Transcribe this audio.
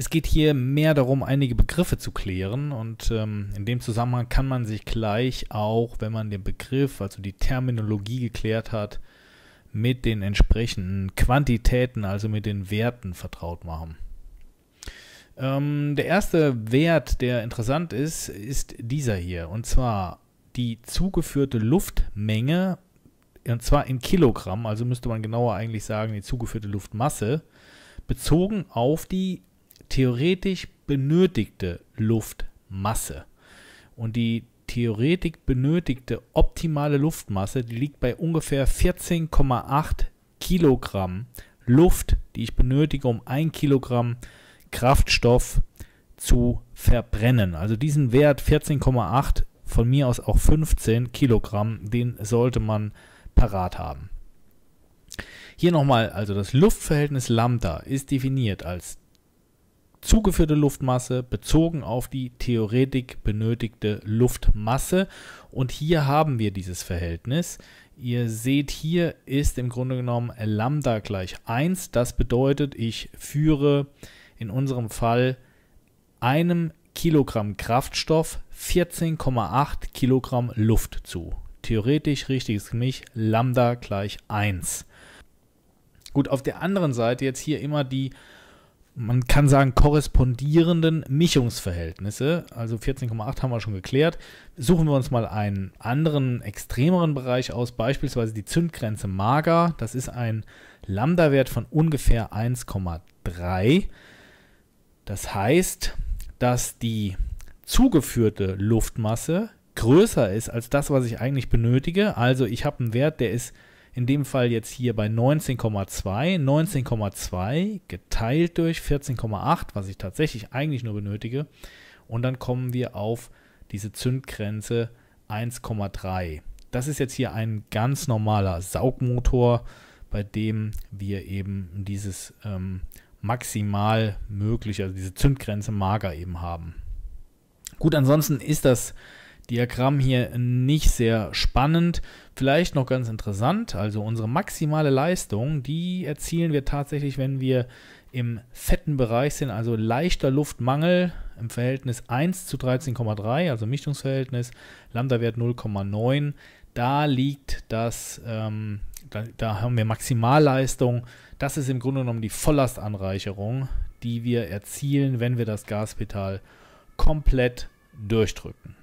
Es geht hier mehr darum, einige Begriffe zu klären und ähm, in dem Zusammenhang kann man sich gleich auch, wenn man den Begriff, also die Terminologie geklärt hat, mit den entsprechenden Quantitäten, also mit den Werten vertraut machen. Ähm, der erste Wert, der interessant ist, ist dieser hier und zwar die zugeführte Luftmenge und zwar in Kilogramm, also müsste man genauer eigentlich sagen, die zugeführte Luftmasse, bezogen auf die theoretisch benötigte Luftmasse. Und die theoretisch benötigte optimale Luftmasse, die liegt bei ungefähr 14,8 Kilogramm Luft, die ich benötige, um ein Kilogramm Kraftstoff zu verbrennen. Also diesen Wert 14,8, von mir aus auch 15 Kilogramm, den sollte man parat haben. Hier nochmal, also das Luftverhältnis Lambda ist definiert als zugeführte Luftmasse bezogen auf die theoretik benötigte Luftmasse. Und hier haben wir dieses Verhältnis. Ihr seht, hier ist im Grunde genommen Lambda gleich 1. Das bedeutet, ich führe in unserem Fall einem Kilogramm Kraftstoff 14,8 Kilogramm Luft zu. Theoretisch richtig ist für mich Lambda gleich 1. Gut, auf der anderen Seite jetzt hier immer die man kann sagen, korrespondierenden Mischungsverhältnisse. Also 14,8 haben wir schon geklärt. Suchen wir uns mal einen anderen, extremeren Bereich aus, beispielsweise die Zündgrenze Mager. Das ist ein Lambda-Wert von ungefähr 1,3. Das heißt, dass die zugeführte Luftmasse größer ist als das, was ich eigentlich benötige. Also ich habe einen Wert, der ist in dem Fall jetzt hier bei 19,2. 19,2 geteilt durch 14,8, was ich tatsächlich eigentlich nur benötige. Und dann kommen wir auf diese Zündgrenze 1,3. Das ist jetzt hier ein ganz normaler Saugmotor, bei dem wir eben dieses ähm, maximal mögliche, also diese Zündgrenze mager eben haben. Gut, ansonsten ist das Diagramm hier nicht sehr spannend. Vielleicht noch ganz interessant, also unsere maximale Leistung, die erzielen wir tatsächlich, wenn wir im fetten Bereich sind, also leichter Luftmangel im Verhältnis 1 zu 13,3, also Mischungsverhältnis, Lambda-Wert 0,9. Da liegt das, ähm, da, da haben wir Maximalleistung. Das ist im Grunde genommen die Volllastanreicherung, die wir erzielen, wenn wir das Gaspedal komplett durchdrücken.